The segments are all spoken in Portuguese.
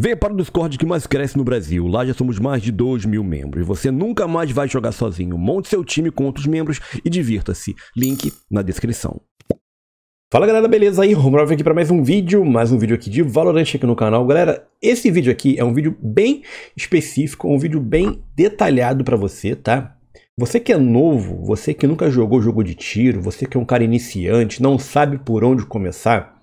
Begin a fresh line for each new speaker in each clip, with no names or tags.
Venha para o Discord que mais cresce no Brasil. Lá já somos mais de 2 mil membros. Você nunca mais vai jogar sozinho. Monte seu time com outros membros e divirta-se. Link na descrição. Fala galera, beleza? Aí, Romrov aqui para mais um vídeo, mais um vídeo aqui de Valorant aqui no canal. Galera, esse vídeo aqui é um vídeo bem específico, um vídeo bem detalhado para você, tá? Você que é novo, você que nunca jogou jogo de tiro, você que é um cara iniciante, não sabe por onde começar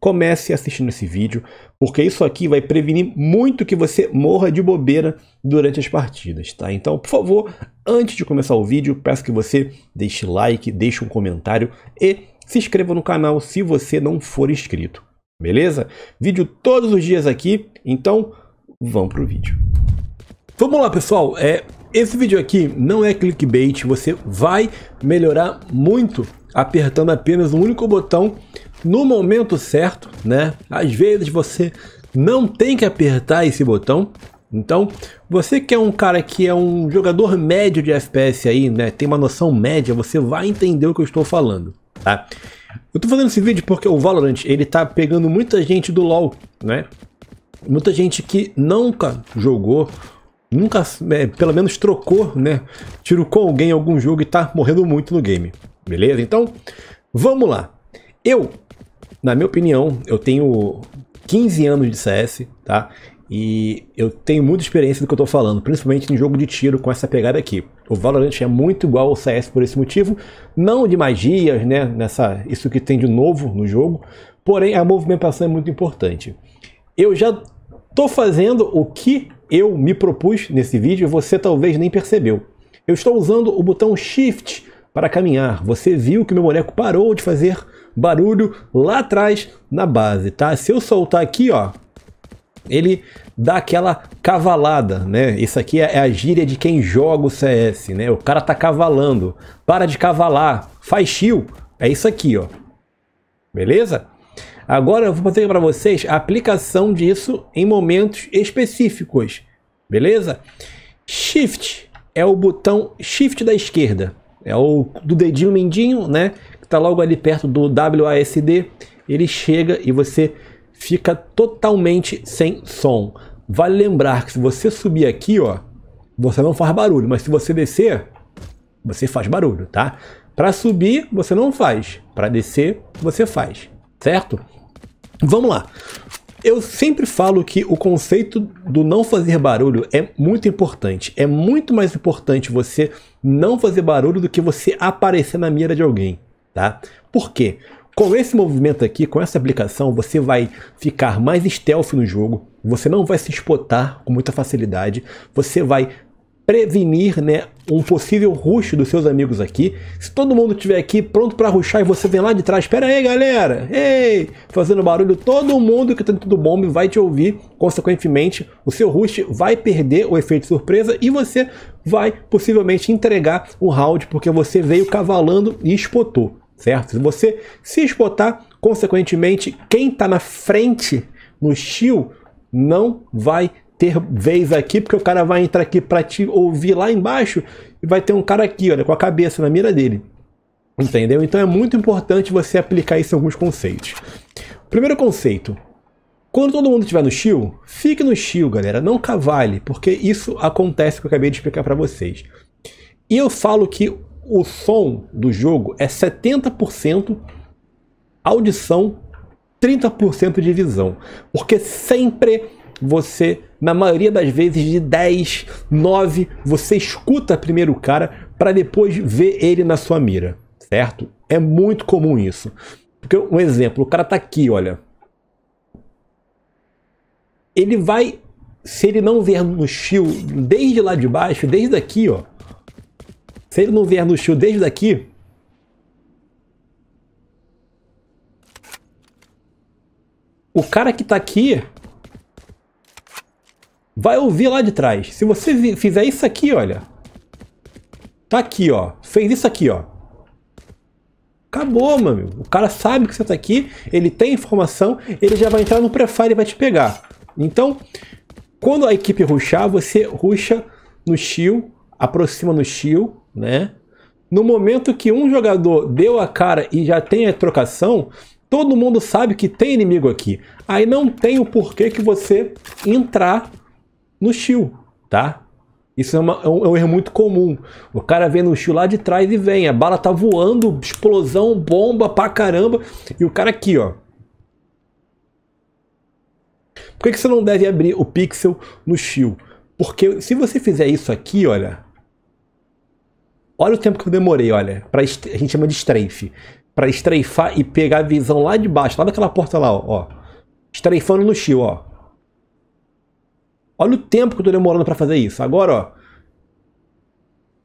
comece assistindo esse vídeo, porque isso aqui vai prevenir muito que você morra de bobeira durante as partidas, tá? Então, por favor, antes de começar o vídeo, peço que você deixe like, deixe um comentário e se inscreva no canal se você não for inscrito. Beleza? Vídeo todos os dias aqui, então vamos pro vídeo. Vamos lá, pessoal. É, esse vídeo aqui não é clickbait, você vai melhorar muito apertando apenas um único botão no momento certo, né? Às vezes você não tem que apertar esse botão. Então, você que é um cara que é um jogador médio de FPS aí, né? Tem uma noção média, você vai entender o que eu estou falando, tá? Eu tô fazendo esse vídeo porque o Valorant, ele tá pegando muita gente do LoL, né? Muita gente que nunca jogou, nunca, é, pelo menos trocou, né? Tiro com alguém em algum jogo e tá morrendo muito no game, beleza? Então, vamos lá. Eu na minha opinião, eu tenho 15 anos de CS, tá? E eu tenho muita experiência do que eu tô falando, principalmente em jogo de tiro com essa pegada aqui. O Valorant é muito igual ao CS por esse motivo, não de magias, né? Nessa, isso que tem de novo no jogo, porém a movimentação é muito importante. Eu já tô fazendo o que eu me propus nesse vídeo e você talvez nem percebeu. Eu estou usando o botão Shift para caminhar. Você viu que meu boneco parou de fazer barulho lá atrás na base, tá? Se eu soltar aqui, ó, ele dá aquela cavalada, né? Isso aqui é, é a gíria de quem joga o CS, né? O cara tá cavalando. Para de cavalar, faz chill. É isso aqui, ó. Beleza? Agora eu vou fazer para vocês a aplicação disso em momentos específicos. Beleza? Shift é o botão Shift da esquerda. É o do dedinho mindinho, né? está logo ali perto do WASD, ele chega e você fica totalmente sem som. Vale lembrar que se você subir aqui, ó, você não faz barulho, mas se você descer, você faz barulho, tá? Para subir, você não faz, para descer, você faz, certo? Vamos lá. Eu sempre falo que o conceito do não fazer barulho é muito importante. É muito mais importante você não fazer barulho do que você aparecer na mira de alguém. Tá? Por quê? Com esse movimento aqui, com essa aplicação, você vai ficar mais stealth no jogo, você não vai se espotar com muita facilidade, você vai prevenir né, um possível rush dos seus amigos aqui. Se todo mundo estiver aqui pronto para rushar e você vem lá de trás, espera aí galera, ei, fazendo barulho, todo mundo que está dentro do bombe vai te ouvir, consequentemente o seu rush vai perder o efeito surpresa e você vai possivelmente entregar o round porque você veio cavalando e espotou certo? Se você se esbotar, consequentemente, quem está na frente no chill não vai ter vez aqui, porque o cara vai entrar aqui para te ouvir lá embaixo e vai ter um cara aqui, olha, com a cabeça na mira dele. Entendeu? Então é muito importante você aplicar isso em alguns conceitos. Primeiro conceito. Quando todo mundo estiver no chill, fique no chill, galera. Não cavale, porque isso acontece que eu acabei de explicar para vocês. E eu falo que o som do jogo é 70% audição, 30% de visão. Porque sempre você, na maioria das vezes de 10, 9, você escuta primeiro o cara para depois ver ele na sua mira, certo? É muito comum isso. Porque um exemplo, o cara tá aqui, olha. Ele vai, se ele não ver no shield desde lá de baixo, desde aqui, ó se ele não vier no show desde daqui, o cara que tá aqui vai ouvir lá de trás. Se você fizer isso aqui, olha. Tá aqui, ó. Fez isso aqui, ó. Acabou, mano. O cara sabe que você tá aqui, ele tem informação, ele já vai entrar no prefire e vai te pegar. Então, quando a equipe ruxar, você ruxa no shield, aproxima no shield, né? No momento que um jogador deu a cara e já tem a trocação, todo mundo sabe que tem inimigo aqui. Aí não tem o porquê que você entrar no shield, tá? Isso é, uma, é, um, é, um, erro muito comum. O cara vem no shield lá de trás e vem. A bala tá voando, explosão, bomba pra caramba. E o cara aqui, ó. Por que, que você não deve abrir o pixel no shield? Porque se você fizer isso aqui, olha, Olha o tempo que eu demorei, olha. Pra, a gente chama de strafe. Pra strafar e pegar a visão lá de baixo, lá daquela porta lá, ó. ó estreifando no chio, ó. Olha o tempo que eu tô demorando pra fazer isso. Agora, ó.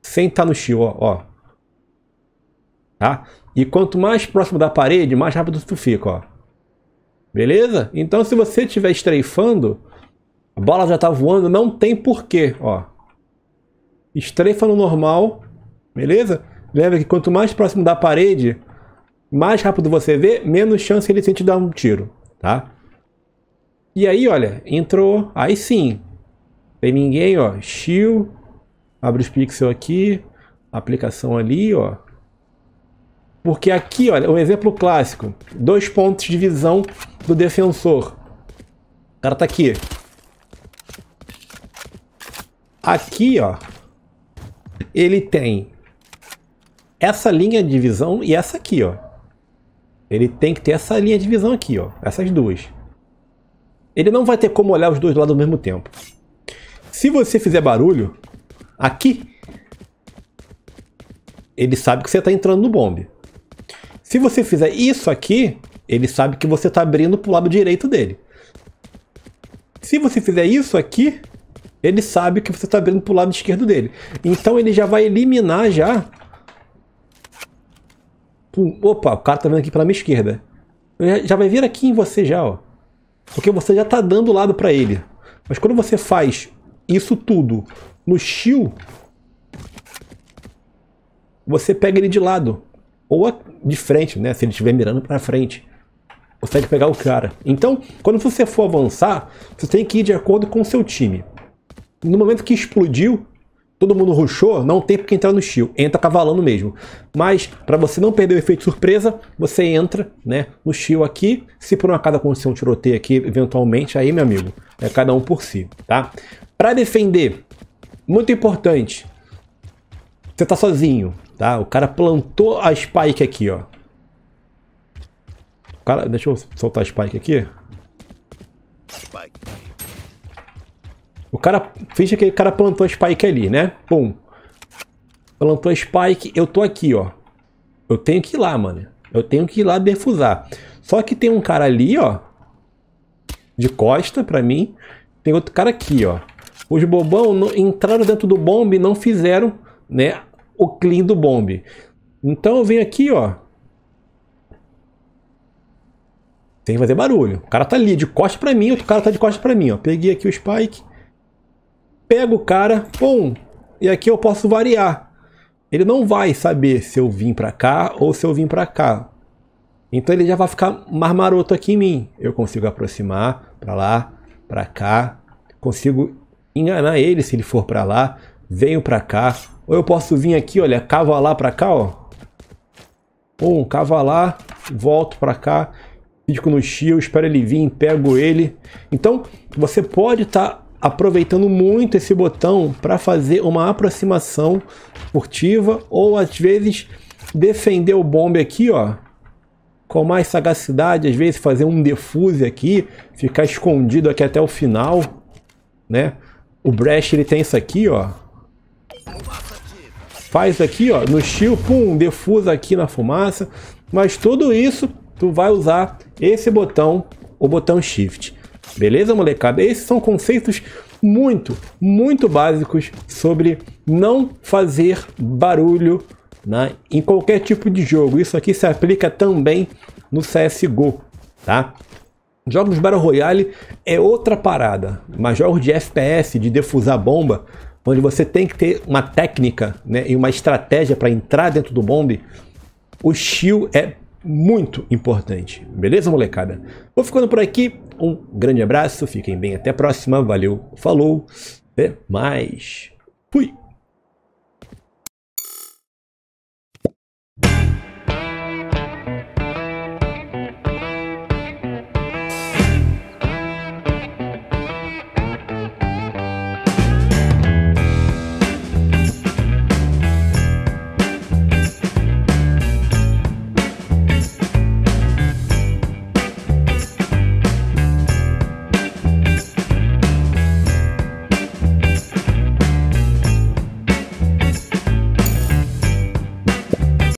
Sem estar no chio, ó, ó. Tá? E quanto mais próximo da parede, mais rápido tu fica, ó. Beleza? Então, se você estiver strafando, a bola já tá voando, não tem porquê, ó. Estreifa no normal beleza? Lembra que quanto mais próximo da parede, mais rápido você vê, menos chance ele tem de dar um tiro, tá? E aí, olha, entrou, aí sim, tem ninguém, ó, shield, abre os pixels aqui, aplicação ali, ó. Porque aqui, olha, um exemplo clássico, dois pontos de visão do defensor. O cara tá aqui. Aqui, ó, ele tem essa linha de visão e essa aqui, ó. Ele tem que ter essa linha de visão aqui, ó. Essas duas. Ele não vai ter como olhar os dois lados ao mesmo tempo. Se você fizer barulho, aqui, ele sabe que você está entrando no bombe. Se você fizer isso aqui, ele sabe que você está abrindo pro lado direito dele. Se você fizer isso aqui, ele sabe que você está abrindo pro lado esquerdo dele. Então ele já vai eliminar já Pum, opa, o cara tá vindo aqui pela minha esquerda. já vai vir aqui em você já, ó. Porque você já tá dando lado para ele. Mas quando você faz isso tudo no shield, você pega ele de lado. Ou de frente, né? Se ele estiver mirando para frente. Você tem que pegar o cara. Então, quando você for avançar, você tem que ir de acordo com o seu time. No momento que explodiu, todo mundo rushou, não tem porque entrar no shield, entra cavalando mesmo. Mas para você não perder o efeito surpresa, você entra né, no shield aqui. Se por um acaso acontecer um tiroteio aqui, eventualmente, aí meu amigo, é cada um por si, tá? Para defender, muito importante, você tá sozinho, tá? O cara plantou a spike aqui, ó. O cara, deixa eu soltar a spike aqui. Spike. O cara fez aquele cara plantou a spike ali, né? Pum. Plantou a spike, eu tô aqui, ó. Eu tenho que ir lá, mano. Eu tenho que ir lá defusar. Só que tem um cara ali, ó. De costa pra mim. Tem outro cara aqui, ó. Os bobão entraram dentro do bombe e não fizeram, né? O clean do bombe. Então eu venho aqui, ó. Tem que fazer barulho. O cara tá ali, de costa pra mim. Outro cara tá de costa pra mim, ó. Peguei aqui o spike pego o cara, pum, e aqui eu posso variar. Ele não vai saber se eu vim para cá ou se eu vim para cá. Então ele já vai ficar mais maroto aqui em mim. Eu consigo aproximar para lá, para cá, consigo enganar ele se ele for para lá, venho para cá, ou eu posso vir aqui, olha, cavalar para cá, ó. Pum, cavalar, volto para cá, fico no chio, espero ele vir, pego ele. Então, você pode estar tá aproveitando muito esse botão para fazer uma aproximação furtiva ou às vezes defender o bombe aqui, ó, com mais sagacidade, às vezes fazer um defuse aqui, ficar escondido aqui até o final, né? O Brecht ele tem isso aqui, ó. Faz aqui, ó, no shield, pum, defusa aqui na fumaça, mas tudo isso tu vai usar esse botão, o botão shift. Beleza, molecada? Esses são conceitos muito, muito básicos sobre não fazer barulho né, em qualquer tipo de jogo. Isso aqui se aplica também no CSGO, tá? Jogos Battle Royale é outra parada, mas jogos de FPS, de defusar bomba, onde você tem que ter uma técnica né, e uma estratégia para entrar dentro do bombe, o shield é muito importante. Beleza, molecada? Vou ficando por aqui. Um grande abraço, fiquem bem, até a próxima. Valeu, falou, até mais. Fui!